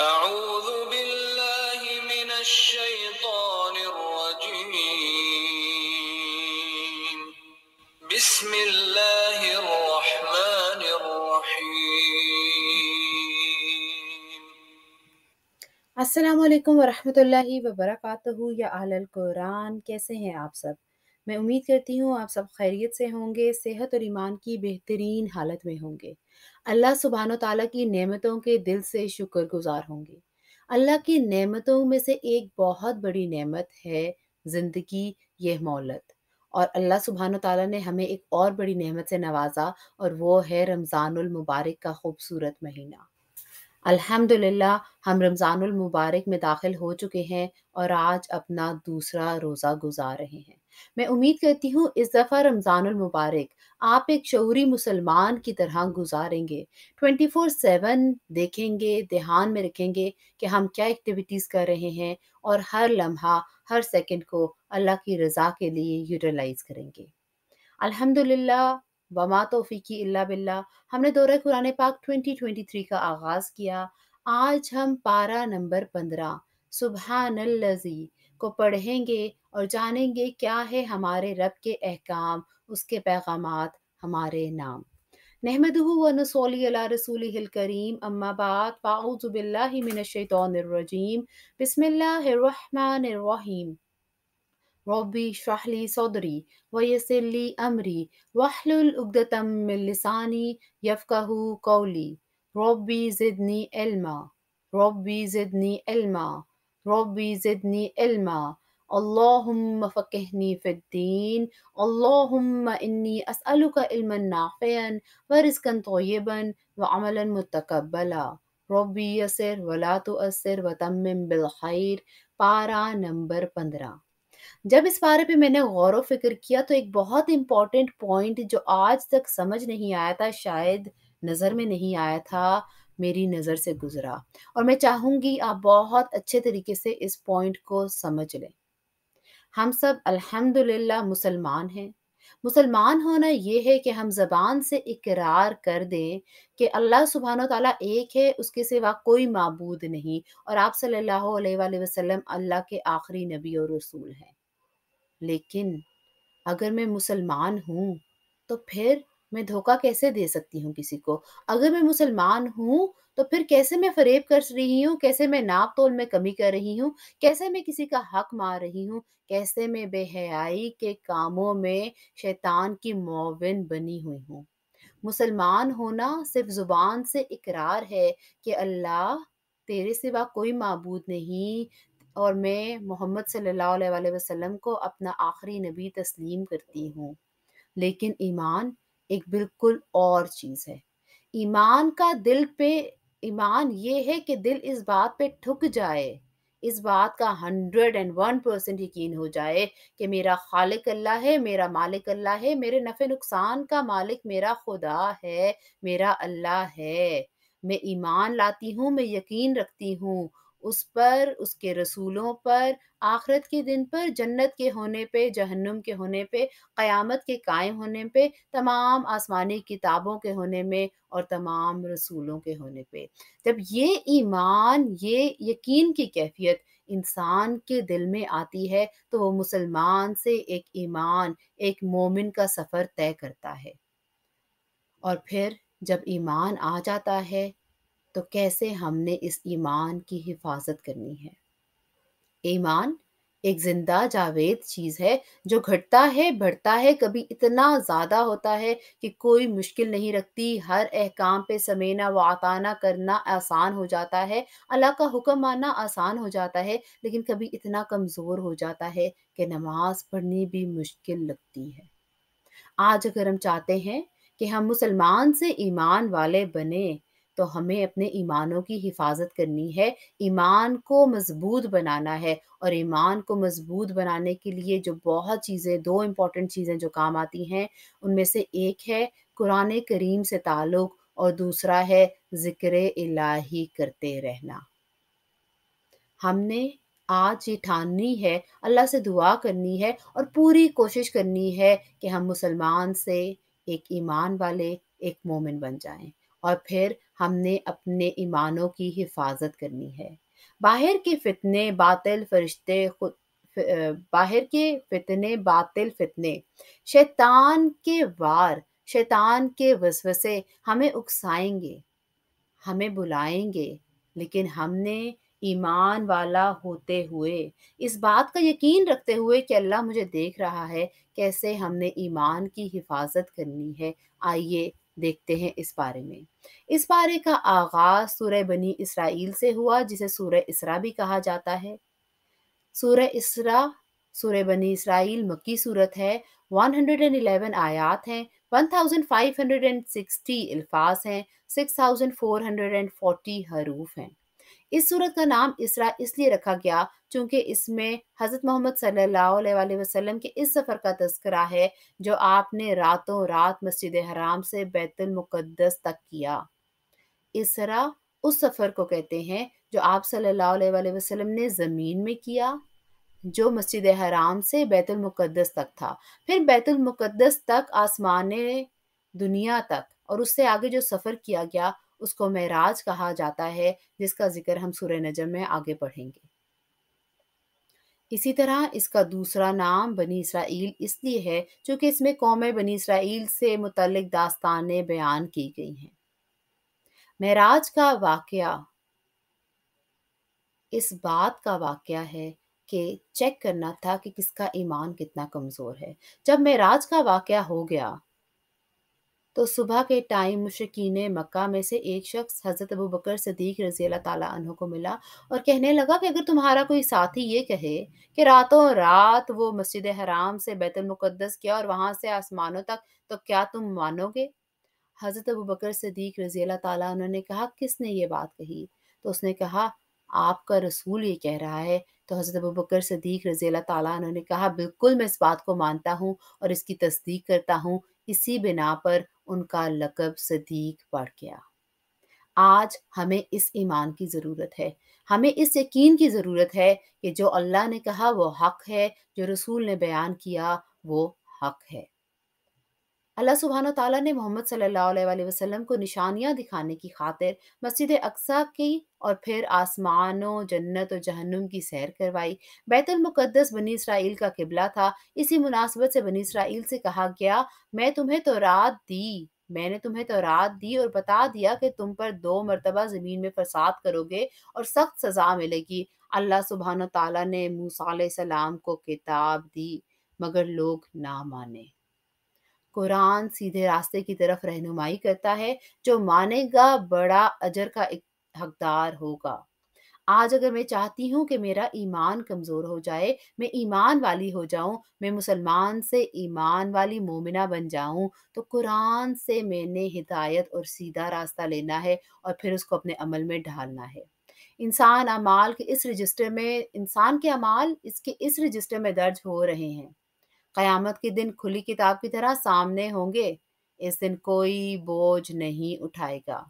أعوذ بالله من الشيطان الرجيم بسم الله الرحمن الرحيم या अहल कुरान कैसे हैं आप सब मैं उम्मीद करती हूँ आप सब खैरियत से होंगे सेहत और ईमान की बेहतरीन हालत में होंगे अल्लाह सुबहान तला की नेमतों के दिल से शुक्रगुजार होंगे अल्लाह की नेमतों में से एक बहुत बड़ी नेमत है ज़िंदगी यह मोहलत और अल्लाह सुबहान तला ने हमें एक और बड़ी नेमत से नवाजा और वो है रमज़ानुल मुबारक का खूबसूरत महीना अल्हम्दुलिल्लाह हम रमज़ानुल मुबारक में दाखिल हो चुके हैं और आज अपना दूसरा रोज़ा गुजार रहे हैं मैं उम्मीद करती हूँ इस दफ़ा रमज़ान मुबारक आप एक शहरी मुसलमान की तरह गुजारेंगे 24/7 देखेंगे ध्यान में रखेंगे कि हम क्या एक्टिविटीज़ कर रहे हैं और हर लम्हा हर सेकंड को अल्लाह की रज़ा के लिए यूटिलाइज करेंगे अल्हम्दुलिल्लाह वमा तोफ़ी इल्ला बिल्ला हमने दौरे कुरान पाक 2023 का आगाज़ किया आज हम पारा नंबर पंद्रह सुबहानल्लज़ी को पढ़ेंगे और जानेंगे क्या है हमारे रब के अहकाम उसके पैगाम हमारे नाम नहमदू व नसोली अला रसूल करीम अम्मा बाद पाउज़बिल्लिमिनशैतरजीम बसमिल्लाम रबी शराहली सौदरी वयसली अमरी वहलतम लसानी यफ़क़ू कौली रबी ज़िदनी इल्मा रबी ज़िदनी इल्मा ربي زدني علما اللهم فقهني في الدين اللهم إني أسألك علما نافعا ورزقا طيبا وعملا متقبلا रबी यसर वला तो असर वतम बिलखैर पारा नंबर पंद्रह जब इस पारे पे मैंने गौर व फिक्र किया तो एक बहुत इम्पॉर्टेंट पॉइंट जो आज तक समझ नहीं आया था शायद नज़र में नहीं आया था मेरी नज़र से गुजरा और मैं चाहूँगी आप बहुत अच्छे तरीके से इस पॉइंट को समझ लें हम सब अल्हम्दुलिल्लाह मुसलमान हैं मुसलमान होना यह है कि हम जबान से इकरार कर दें कि अल्लाह सुबहान तला एक है उसके सिवा कोई मबूद नहीं और आप सल्लल्लाहु अलैहि वसल्लम अल्लाह के आखिरी नबी और रसूल हैं लेकिन अगर मैं मुसलमान हूँ तो फिर मैं धोखा कैसे दे सकती हूँ किसी को अगर मैं मुसलमान हूँ तो फिर कैसे मैं फरेब कर रही हूँ कैसे मैं नाप तोल में कमी कर रही हूँ कैसे मैं किसी का हक मार रही हूँ कैसे मैं बेहयाई के कामों में शैतान की मोविन बनी हुई हूँ मुसलमान होना सिर्फ जुबान से इकरार है कि अल्लाह तेरे सिवा कोई मबूद नहीं और मैं मोहम्मद सल्लल्लाहु अलैहि वसल्लम को अपना आखिरी नबी तस्लीम करती हूँ लेकिन ईमान एक बिल्कुल और चीज है ईमान का दिल पे ईमान ये है कि दिल इस बात पे ठुक जाए इस बात का हंड्रेड एंड वन परसेंट यकीन हो जाए कि मेरा खालिक अल्लाह है मेरा मालिक अल्लाह है मेरे नफ़े नुकसान का मालिक मेरा खुदा है मेरा अल्लाह है मैं ईमान लाती हूँ मैं यकीन रखती हूँ उस पर उसके रसूलों पर आखरत के दिन पर जन्नत के होने पे जहन्नुम के होने पे क़यामत के कायम होने पे तमाम आसमानी किताबों के होने में और तमाम रसूलों के होने पे जब ये ईमान ये यकीन की कैफियत इंसान के दिल में आती है तो वो मुसलमान से एक ईमान एक मोमिन का सफ़र तय करता है और फिर जब ईमान आ जाता है तो कैसे हमने इस ईमान की हिफाजत करनी है ईमान एक जिंदा जावेद चीज है जो घटता है बढ़ता है कभी इतना ज्यादा होता है कि कोई मुश्किल नहीं रखती हर अहकाम पे समेना वाताना करना आसान हो जाता है अल्लाह का हुक्म मानना आसान हो जाता है लेकिन कभी इतना कमज़ोर हो जाता है कि नमाज पढ़नी भी मुश्किल लगती है आज अगर हम चाहते हैं कि हम मुसलमान से ईमान वाले बने तो हमें अपने ईमानों की हिफाजत करनी है ईमान को मजबूत बनाना है और ईमान को मजबूत बनाने के लिए जो बहुत चीज़ें दो इम्पॉर्टेंट चीज़ें जो काम आती हैं उनमें से एक है कुरान करीम से ताल्लुक़ और दूसरा है ज़िक्र इलाही करते रहना हमने आज ये ठाननी है अल्लाह से दुआ करनी है और पूरी कोशिश करनी है कि हम मुसलमान से एक ईमान वाले एक मोमिन बन जाएं और फिर हमने अपने ईमानों की हिफाजत करनी है बाहर के फितने बातिल फरिश्ते खुद बाहर के फितने बातिल फितने शैतान के वार शैतान के वसवसे हमें उकसाएंगे हमें बुलाएंगे लेकिन हमने ईमान वाला होते हुए इस बात का यकीन रखते हुए कि अल्लाह मुझे देख रहा है कैसे हमने ईमान की हिफाजत करनी है आइए देखते हैं इस पारे में इस पारे का आगाज सूर्य बनी इसराइल से हुआ जिसे सूर्य इसरा भी कहा जाता है सूर्य इसरा सूर्य बनी इसराइल मक्की सूरत है 111 आयात हैं 1560 अल्फाज हैं 6440 हरूफ हैं इस सूरत का नाम इसरा इसलिए रखा गया क्योंकि इसमें हज़रत मोहम्मद सल्लल्लाहु वसल्लम के इस सफ़र का तस्करा है जो आपने रातों रात मस्जिद हराम से बैतुलमक़दस तक किया इसरा उस सफ़र को कहते हैं जो आप सल्ला वसलम ने ज़मीन में किया जो मस्जिद हराम से बैतुलमक़दस तक था फिर बैतुलमक़दस तक आसमान दुनिया तक और उससे आगे जो सफ़र किया गया उसको महराज कहा जाता है जिसका जिक्र हम सूर्य नजम में आगे पढ़ेंगे इसी तरह इसका दूसरा नाम बनी इसराइल इसलिए है क्योंकि इसमें कौम बनी इसराइल से मुतलक दास्तान बयान की गई हैं महराज का वाक़ इस बात का वाक़ है कि चेक करना था कि किसका ईमान कितना कमज़ोर है जब महराज का वाक़ हो गया तो सुबह के टाइम मुशकिन मक्का में से एक शख्स हज़रत अबू बकर सदीक रजी अल्लाह तु को मिला और कहने लगा कि अगर तुम्हारा कोई साथी ये कहे कि रातों रात वो मस्जिद हराम से बैतुलमक़दस किया और वहाँ से आसमानों तक तो क्या तुम मानोगे हज़रत अबू बकर सदीक रजी अल्लाह ताला उन्होंने कहा किसने ये बात कही तो उसने कहा आपका रसूल ये कह रहा है तो हज़रत अबू बकर सदीक रजी अल्लाह ताला उन्होंने कहा बिल्कुल मैं इस बात को मानता हूँ और इसकी तस्दीक करता हूँ इसी बिना पर उनका लकब सदीक बढ़ गया आज हमें इस ईमान की ज़रूरत है हमें इस यकीन की ज़रूरत है कि जो अल्लाह ने कहा वो हक है जो रसूल ने बयान किया वो हक है अल्लाह सुबहान तला ने मोहम्मद सल्लल्लाहु वसलम को निशानियाँ दिखाने की खातिर मस्जिद अक्सा की और फिर आसमानों जन्नत और जहन्नुम की सैर करवाई बैतुलमक़दस बनी इसराइल का किबला था इसी मुनासबत से बनी इसराइल से कहा गया मैं तुम्हें तो रात दी मैंने तुम्हें तो रात दी और बता दिया कि तुम पर दो मरतबा ज़मीन में फसाद करोगे और सख्त सज़ा मिलेगी अल्लाह सुबहान तला ने मूसा सलाम को किताब दी मगर लोग ना माने कुरान सीधे रास्ते की तरफ रहनुमाई करता है जो मानेगा बड़ा अजर का एक हकदार होगा आज अगर मैं चाहती हूँ कि मेरा ईमान कमज़ोर हो जाए मैं ईमान वाली हो जाऊँ मैं मुसलमान से ईमान वाली मोमिना बन जाऊँ तो कुरान से मैंने हिदायत और सीधा रास्ता लेना है और फिर उसको अपने अमल में ढालना है इंसान अमाल के इस रजिस्टर में इंसान के अमाल इसके इस रजिस्टर में दर्ज हो रहे हैं क़यामत के दिन खुली किताब की तरह सामने होंगे इस दिन कोई बोझ नहीं उठाएगा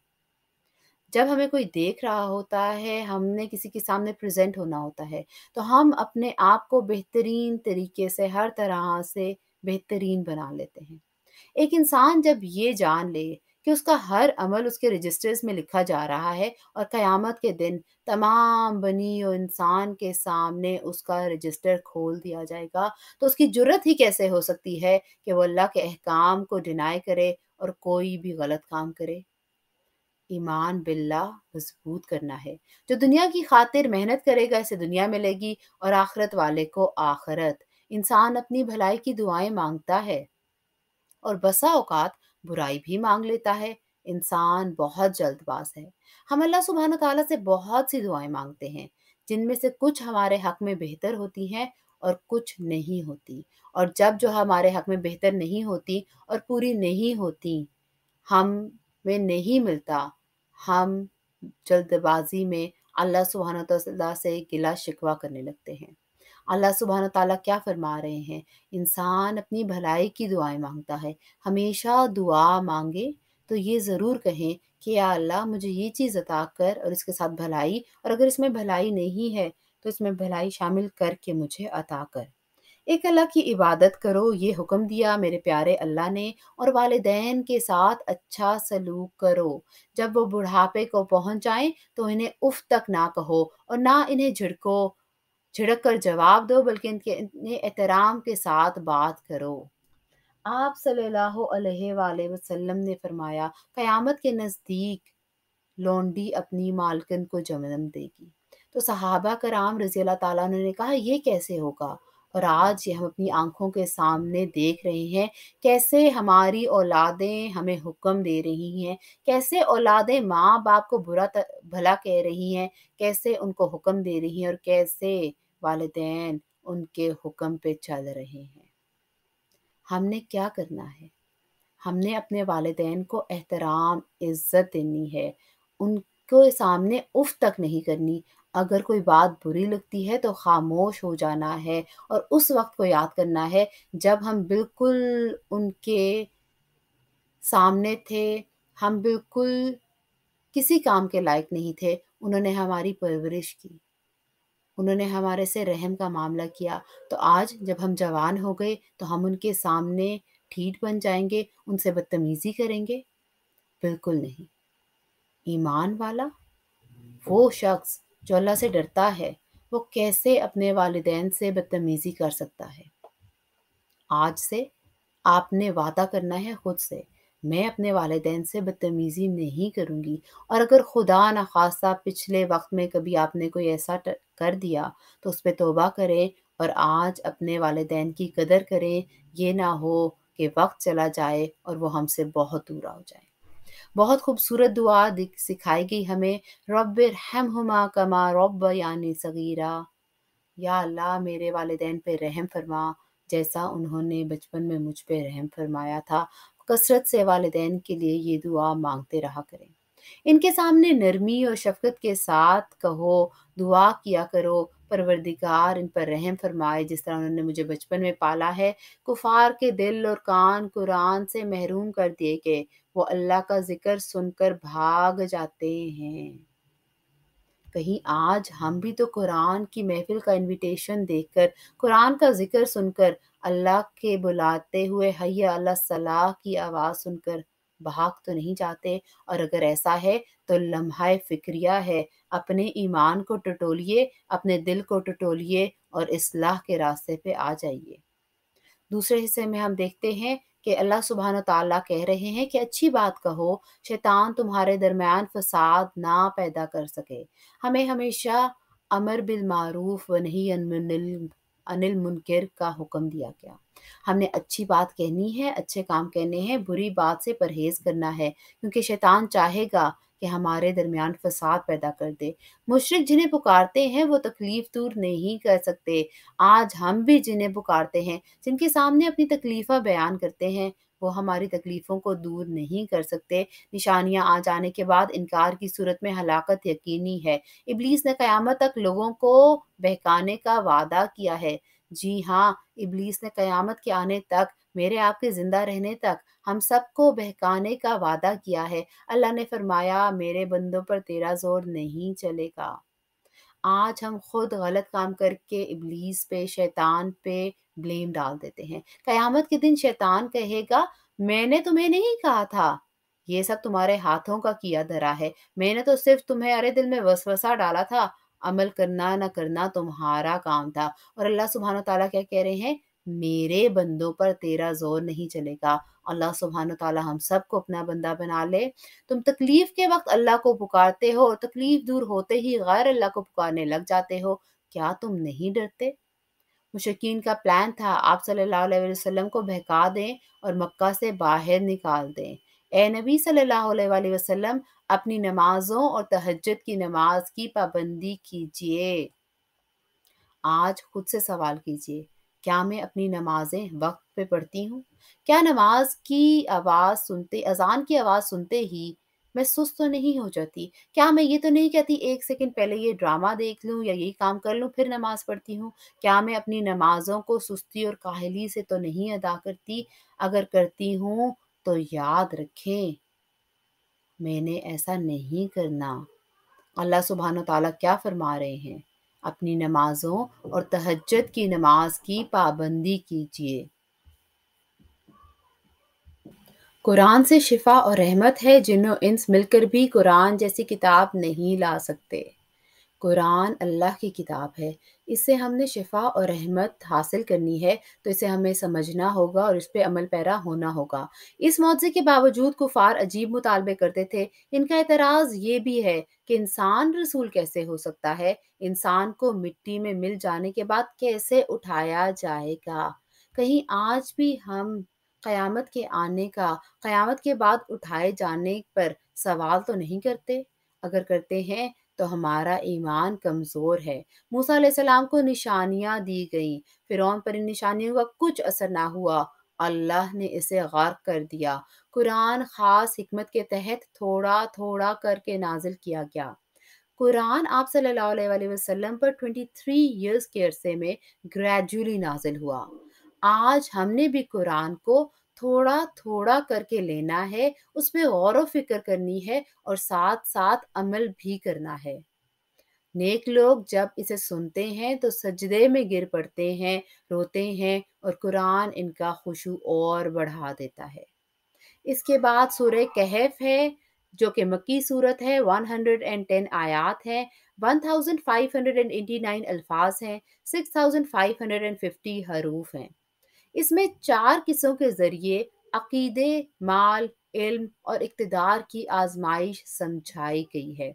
जब हमें कोई देख रहा होता है हमने किसी के सामने प्रेजेंट होना होता है तो हम अपने आप को बेहतरीन तरीके से हर तरह से बेहतरीन बना लेते हैं एक इंसान जब ये जान ले कि उसका हर अमल उसके रजिस्टर्स में लिखा जा रहा है और क़यामत के दिन तमाम बनी और इंसान के सामने उसका रजिस्टर खोल दिया जाएगा तो उसकी जरूरत ही कैसे हो सकती है कि वो अल्लाह के अहकाम को डिनाई करे और कोई भी गलत काम करे ईमान बिल्ला मजबूत करना है जो दुनिया की खातिर मेहनत करेगा इसे दुनिया मिलेगी और आखरत वाले को आखरत इंसान अपनी भलाई की दुआएं मांगता है और बसा औकात बुराई भी मांग लेता है इंसान बहुत जल्दबाज है हम अल्लाह सुबहान तला से बहुत सी दुआएं मांगते हैं जिनमें से कुछ हमारे हक में बेहतर होती हैं और कुछ नहीं होती और जब जो हमारे हक में बेहतर नहीं होती और पूरी नहीं होती हम में नहीं मिलता हम जल्दबाजी में अल्लाह सुबहान तला से गिला शिकवा करने लगते हैं अल्लाह सुबहान तला क्या फरमा रहे हैं इंसान अपनी भलाई की दुआएं मांगता है हमेशा दुआ मांगे तो ये ज़रूर कहें कि या अल्लाह मुझे ये चीज़ अता कर और इसके साथ भलाई और अगर इसमें भलाई नहीं है तो इसमें भलाई शामिल करके मुझे अता कर एक अल्लाह की इबादत करो ये हुक्म दिया मेरे प्यारे अल्लाह ने और वालदेन के साथ अच्छा सलूक करो जब वो बुढ़ापे को पहुंच जाएं तो इन्हें उफ तक ना कहो और ना इन्हें झिड़को छिड़क कर जवाब दो बल्कि इनके इतने एहतराम के साथ बात करो आप सल्लल्लाहु अलैहि वसल्लम ने फरमाया क़यामत के नज़दीक लौंडी अपनी मालकन को जन्म देगी तो सहाबा कराम रजी अल्लाह ताला ने कहा यह कैसे होगा और आज ये हम अपनी आंखों के सामने देख रहे हैं कैसे हमारी औलादें हमें हुक्म दे रही हैं कैसे औलादें माँ बाप को बुरा त, भला कह रही हैं कैसे उनको हुक्म दे रही हैं और कैसे वालदेन उनके हुक्म पे चल रहे हैं हमने क्या करना है हमने अपने वालदेन को एहतराम इज़्ज़त देनी है उनके सामने उफ तक नहीं करनी अगर कोई बात बुरी लगती है तो खामोश हो जाना है और उस वक्त को याद करना है जब हम बिल्कुल उनके सामने थे हम बिल्कुल किसी काम के लायक नहीं थे उन्होंने हमारी परवरिश की उन्होंने हमारे से रहम का मामला किया तो आज जब हम जवान हो गए तो हम उनके सामने ठीठ बन जाएंगे उनसे बदतमीज़ी करेंगे बिल्कुल नहीं ईमान वाला वो शख्स जो अल्लाह से डरता है वो कैसे अपने वालदेन से बदतमीज़ी कर सकता है आज से आपने वादा करना है ख़ुद से मैं अपने वालदेन से बदतमीज़ी नहीं करूँगी और अगर खुदा न खासा पिछले वक्त में कभी आपने कोई ऐसा कर दिया तो उस पर तोबा करें और आज अपने वालदेन की कदर करें ये ना हो कि वक्त चला जाए और वो हमसे बहुत दूर हो जाए बहुत खूबसूरत दुआ सिखाई गई हमें रब रहम हुमा कमा रब यानी सगीरा या अल्लाह मेरे वालदेन पे रहम फरमा जैसा उन्होंने बचपन में मुझ पर रहम फरमाया था कसरत से वालदेन के लिए ये दुआ मांगते रहा करें इनके सामने नरमी और शफकत के साथ कहो दुआ किया करो परवरदिगार इन पर रहम फरमाए जिस तरह उन्होंने मुझे बचपन में पाला है कुफार के दिल और कान कुरान से महरूम कर दिए गए वो अल्लाह का जिक्र सुनकर भाग जाते हैं कहीं आज हम भी तो कुरान की महफिल का इनविटेशन देखकर कुरान का जिक्र सुनकर अल्लाह के बुलाते हुए हैया अल्लाह सलाह की आवाज़ सुनकर भाग तो नहीं जाते और अगर ऐसा है तो लम्हा फिक्रिया है अपने ईमान को टटोलिए अपने दिल को टटोलिए और इसलाह के रास्ते पे आ जाइए दूसरे हिस्से में हम देखते हैं कि अल्लाह सुबहान तला कह रहे हैं कि अच्छी बात कहो शैतान तुम्हारे दरमियान फसाद ना पैदा कर सके हमें हमेशा अमर बिल मारूफ व नहीं अनिल मुनकर का हुक्म दिया गया हमने अच्छी बात कहनी है अच्छे काम कहने हैं बुरी बात से परहेज करना है क्योंकि शैतान चाहेगा कि हमारे दरमियान फसाद पैदा कर दे मुशरक जिन्हें पुकारते हैं वो तकलीफ दूर नहीं कर सकते आज हम भी जिन्हें पुकारते हैं जिनके सामने अपनी तकलीफा बयान करते हैं वो हमारी तकलीफ़ों को दूर नहीं कर सकते निशानियाँ आ जाने के बाद इनकार की सूरत में हलाकत यकीनी है इबलीस ने क़यामत तक लोगों को बहकाने का वादा किया है जी हाँ इबलीस ने क़यामत के आने तक मेरे आपके ज़िंदा रहने तक हम सबको बहकाने का वादा किया है अल्लाह ने फरमाया मेरे बंदों पर तेरा जोर नहीं चलेगा आज हम खुद गलत काम करके इबलीस पे शैतान पे ब्लेम डाल देते हैं कयामत के दिन शैतान कहेगा मैंने तुम्हें नहीं कहा था ये सब तुम्हारे हाथों का किया धरा है मैंने तो सिर्फ अरे दिल में वसवसा डाला था अमल करना ना करना तुम्हारा काम था और अल्लाह सुबहान तला क्या कह रहे हैं मेरे बंदों पर तेरा जोर नहीं चलेगा अल्लाह सुबहान तला हम सबको अपना बंदा बना ले तुम तकलीफ के वक्त अल्लाह को पुकारते हो और तकलीफ दूर होते ही गैर अल्लाह को पुकारने लग जाते हो क्या तुम नहीं डरते मुशकिन का प्लान था आप सल्लल्लाहु अलैहि वसल्लम को बहका दें और मक्का से बाहर निकाल दें ए नबी सल्लल्लाहु अलैहि वसल्लम अपनी नमाज़ों और तहजद की नमाज की पाबंदी कीजिए आज खुद से सवाल कीजिए क्या मैं अपनी नमाजें वक्त पे पढ़ती हूँ क्या नमाज की आवाज़ सुनते अजान की आवाज़ सुनते ही मैं सुस्त तो नहीं हो जाती क्या मैं ये तो नहीं कहती एक सेकंड पहले ये ड्रामा देख लूँ या ये काम कर लूँ फिर नमाज पढ़ती हूँ क्या मैं अपनी नमाजों को सुस्ती और काहली से तो नहीं अदा करती अगर करती हूँ तो याद रखें मैंने ऐसा नहीं करना अल्लाह सुबहान तला क्या फरमा रहे हैं अपनी नमाज़ों और तहजद की नमाज की पाबंदी कीजिए कुरान से शिफा और रहमत है जिन्हों इंस मिलकर भी कुरान जैसी किताब नहीं ला सकते कुरान अल्लाह की किताब है इससे हमने शिफा और रहमत हासिल करनी है तो इसे हमें समझना होगा और इस पर अमल पैरा होना होगा इस मौजे के बावजूद कुफार अजीब मुतालबे करते थे इनका एतराज़ ये भी है कि इंसान रसूल कैसे हो सकता है इंसान को मिट्टी में मिल जाने के बाद कैसे उठाया जाएगा कहीं आज भी हम क़यामत के आने का क़यामत के बाद उठाए जाने पर सवाल तो नहीं करते अगर करते हैं तो हमारा ईमान कमज़ोर है मूसा सलाम को निशानियाँ दी गई फिर पर इन निशानियों का कुछ असर ना हुआ अल्लाह ने इसे गार कर दिया कुरान ख़ास हमत के तहत थोड़ा थोड़ा करके नाजिल किया गया कुरान आप सल्लल्लाहु अलैहि वसल्लम पर 23 इयर्स के अरसे में ग्रेजुअली नाजिल हुआ आज हमने भी कुरान को थोड़ा थोड़ा करके लेना है उस पर गौर व फिक्र करनी है और साथ साथ अमल भी करना है नेक लोग जब इसे सुनते हैं तो सजदे में गिर पड़ते हैं रोते हैं और कुरान इनका खुशू और बढ़ा देता है इसके बाद सूर्य कहफ है जो कि मक्की सूरत है 110 आयात है 1589 अल्फाज हैं 6550 हरूफ हैं इसमें चार किस्सों के जरिए अकीदे माल इल्म और इकतदार की आजमाइश समझाई गई है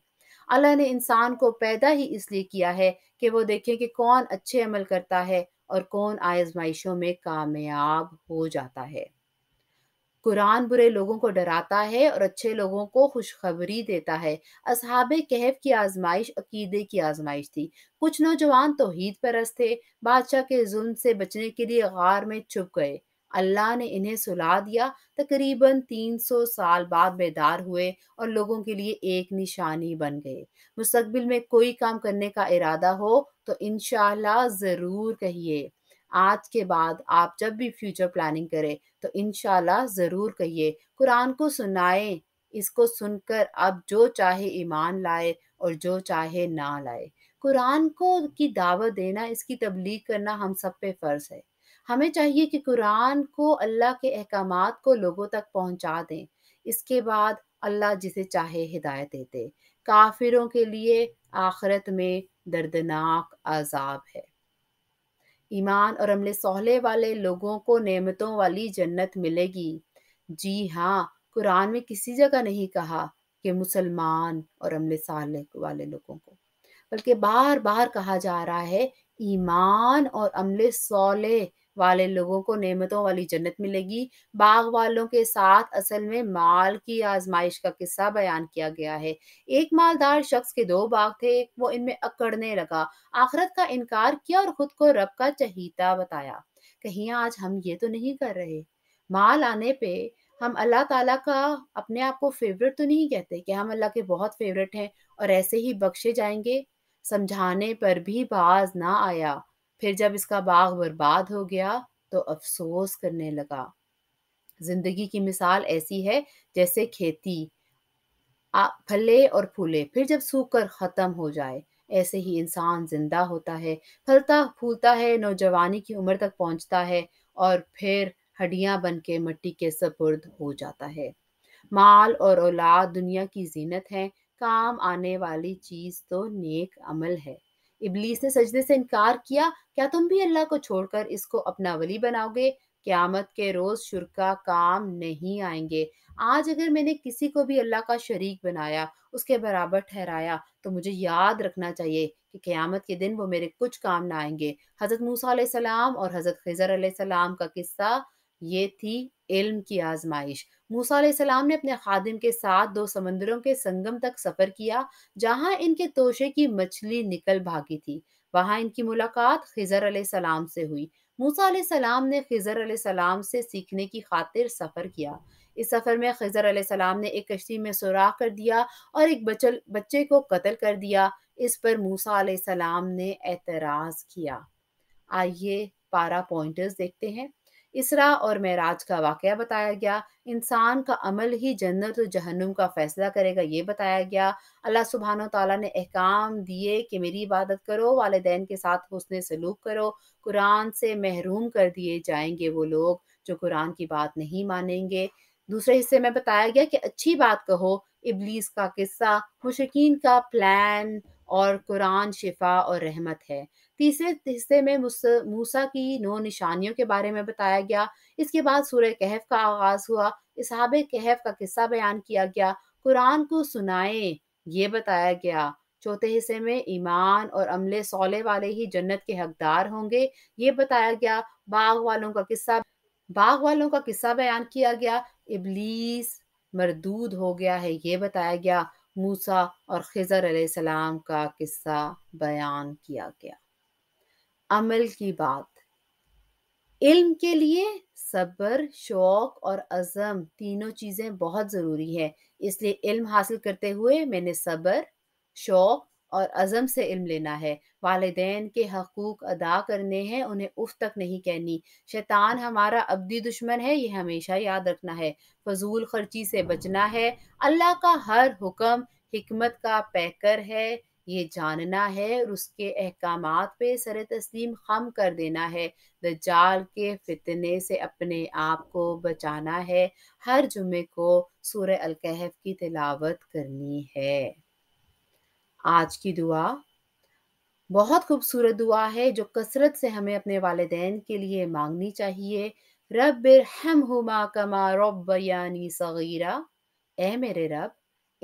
अल्लाह ने इंसान को पैदा ही इसलिए किया है कि वो देखें कि कौन अच्छे अमल करता है और कौन आजमाइशों में कामयाब हो जाता है कुरान बुरे लोगों को डराता है और अच्छे लोगों को खुशखबरी देता है असहाब कहफ की आजमाइश अकीदे की आजमाइश थी कुछ नौजवान तो हीद परस थे बादशाह के जुल्म से बचने के लिए गार में छुप गए अल्लाह ने इन्हें सुला दिया तकरीबन 300 साल बाद बेदार हुए और लोगों के लिए एक निशानी बन गए मुस्तबिल में कोई काम करने का इरादा हो तो इन ज़रूर कहिए आज के बाद आप जब भी फ्यूचर प्लानिंग करें तो इन ज़रूर कहिए कुरान को सुनाएं इसको सुनकर अब जो चाहे ईमान लाए और जो चाहे ना लाए कुरान को की दावत देना इसकी तबलीग करना हम सब पे फ़र्ज़ है हमें चाहिए कि कुरान को अल्लाह के अहकाम को लोगों तक पहुंचा दें इसके बाद अल्लाह जिसे चाहे हिदायत देते काफिरों के लिए आखरत में दर्दनाक आज़ाब है ईमान और अमल सोहले वाले लोगों को नेमतों वाली जन्नत मिलेगी जी हाँ कुरान में किसी जगह नहीं कहा कि मुसलमान और अमल साले वाले लोगों को बल्कि बार बार कहा जा रहा है ईमान और अमल सोले वाले लोगों को नेमतों वाली जन्नत मिलेगी बाग वालों के साथ असल में माल की आजमाइश का किस्सा बयान किया गया है एक मालदार शख्स के दो बाग थे वो इनमें अकड़ने लगा आखरत का इनकार किया और खुद को रब का चहीता बताया कहीं आज हम ये तो नहीं कर रहे माल आने पे हम अल्लाह ताला का अपने आप को फेवरेट तो नहीं कहते कि हम अल्लाह के बहुत फेवरेट हैं और ऐसे ही बख्शे जाएंगे समझाने पर भी बाज ना आया फिर जब इसका बाग बर्बाद हो गया तो अफसोस करने लगा जिंदगी की मिसाल ऐसी है जैसे खेती फले और फूले फिर जब सूख कर ख़त्म हो जाए ऐसे ही इंसान जिंदा होता है फलता फूलता है नौजवानी की उम्र तक पहुंचता है और फिर हड्डियां बन के मट्टी के सपुर्द हो जाता है माल और औलाद दुनिया की जीनत है काम आने वाली चीज़ तो नेक अमल है इबलीस ने सजदे से इनकार किया क्या तुम भी अल्लाह को छोड़कर इसको अपना वली बनाओगे क्यामत के रोज शुरका काम नहीं आएंगे आज अगर मैंने किसी को भी अल्लाह का शरीक बनाया उसके बराबर ठहराया तो मुझे याद रखना चाहिए कि क़्यामत के दिन वो मेरे कुछ काम ना आएंगे हज़रत मूसा सलाम और हज़रत खजर सलाम का किस्सा ये थी इल्म की आजमाइश मूसा सलाम ने अपने खादिम के साथ दो समंदरों के संगम तक सफर किया जहां इनके तोशे की मछली निकल भागी थी वहां इनकी मुलाकात खिजर सलाम से हुई मूसा सलाम ने खिजर सलाम से सीखने की खातिर सफर किया इस सफर में खिजर सलाम ने एक कश्ती में सुराख कर दिया और एक बचल बच्चे को कत्ल कर दिया इस पर मूसा सलाम ने एतराज़ किया आइए पारा पॉइंटर्स देखते हैं इसरा और मेराज का वाक़ बताया गया इंसान का अमल ही जन्नत और जहन्नुम का फ़ैसला करेगा ये बताया गया अल्लाह सुबहान तला ने अहकाम दिए कि मेरी इबादत करो वालदेन के साथ हुसन सलूक करो कुरान से महरूम कर दिए जाएंगे वो लोग जो कुरान की बात नहीं मानेंगे दूसरे हिस्से में बताया गया कि अच्छी बात कहो इबलीस का किस्सा मुशकिन का प्लान और कुरान शिफा और रहमत है तीसरे हिस्से में मूसा की नौ निशानियों के बारे में बताया गया इसके बाद सूर्य कहफ का आगाज हुआ इसहाब कहफ का किस्सा बयान किया गया कुरान को सुनाए ये बताया गया चौथे हिस्से में ईमान और अमले सौले वाले ही जन्नत के हकदार होंगे ये बताया गया बाग वालों का किस्सा बाग वालों का किस्सा बयान किया गया इबलीस मरदूद हो गया है ये बताया गया मूसा और खज़र सलाम का किस्सा बयान किया गया अमल की बात इल्म के लिए सब्र शौक और अज़म तीनों चीज़ें बहुत ज़रूरी है इसलिए इल्म हासिल करते हुए मैंने सब्र शौक और अज़म से इल्म लेना है वालदेन के हकूक अदा करने हैं उन्हें उफ तक नहीं कहनी शैतान हमारा अबदी दुश्मन है ये हमेशा याद रखना है फजूल खर्ची से बचना है अल्लाह का हर हुक्म हिकमत का पैकर है ये जानना है और उसके अहकाम पे सर तस्लीम खम कर देना है दज्जाल के फितने से अपने आप को बचाना है हर जुमे को सूर्य अलकहफ की तिलावत करनी है आज की दुआ बहुत खूबसूरत दुआ है जो कसरत से हमें अपने वालदेन के लिए मांगनी चाहिए रब हम हुमा कमा यानी सगीरा ए मेरे रब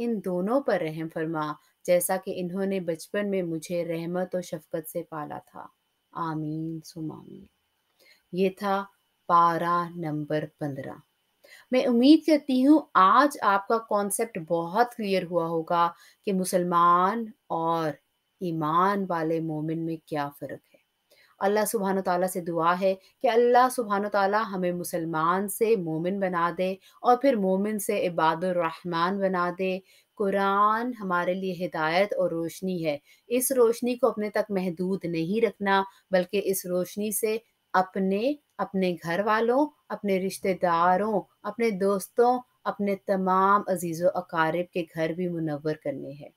इन दोनों पर रहम फरमा जैसा कि इन्होंने बचपन में मुझे रहमत और शफकत से पाला था आमीन सुमामीन ये था पारा नंबर पंद्रह मैं उम्मीद करती हूँ आज आपका कॉन्सेप्ट बहुत क्लियर हुआ होगा कि मुसलमान और ईमान वाले मोमिन में क्या फ़र्क है अल्लाह सुबहान ताली से दुआ है कि अल्लाह सुबहान तला हमें मुसलमान से मोमिन बना दे और फिर मोमिन से इबादुररहमान बना दे कुरान हमारे लिए हिदायत और रोशनी है इस रोशनी को अपने तक महदूद नहीं रखना बल्कि इस रोशनी से अपने अपने घर वालों अपने रिश्तेदारों अपने दोस्तों अपने तमाम अजीज़ अकारब के घर भी मुनवर करने हैं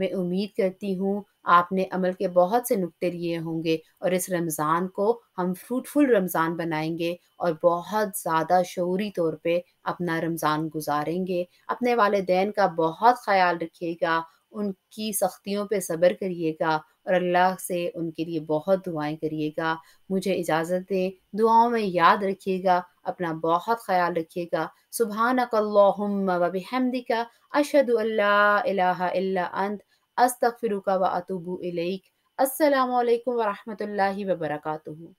मैं उम्मीद करती हूँ आपने अमल के बहुत से नुक्ते लिए होंगे और इस रमज़ान को हम फ्रूटफुल रमज़ान बनाएंगे और बहुत ज़्यादा शौरी तौर पे अपना रमज़ान गुजारेंगे अपने वालदेन का बहुत ख्याल रखिएगा उनकी सख्तियों पे सब्र करिएगा और अल्लाह से उनके लिए बहुत दुआएं करिएगा मुझे इजाज़त दें दुआओं में याद रखिएगा अपना बहुत ख्याल रखिएगा सुबह वबिहमदिका अशद अंत अस्तफ़िरुका व अतुबू अलैक् असलकम वरहमल वबरकू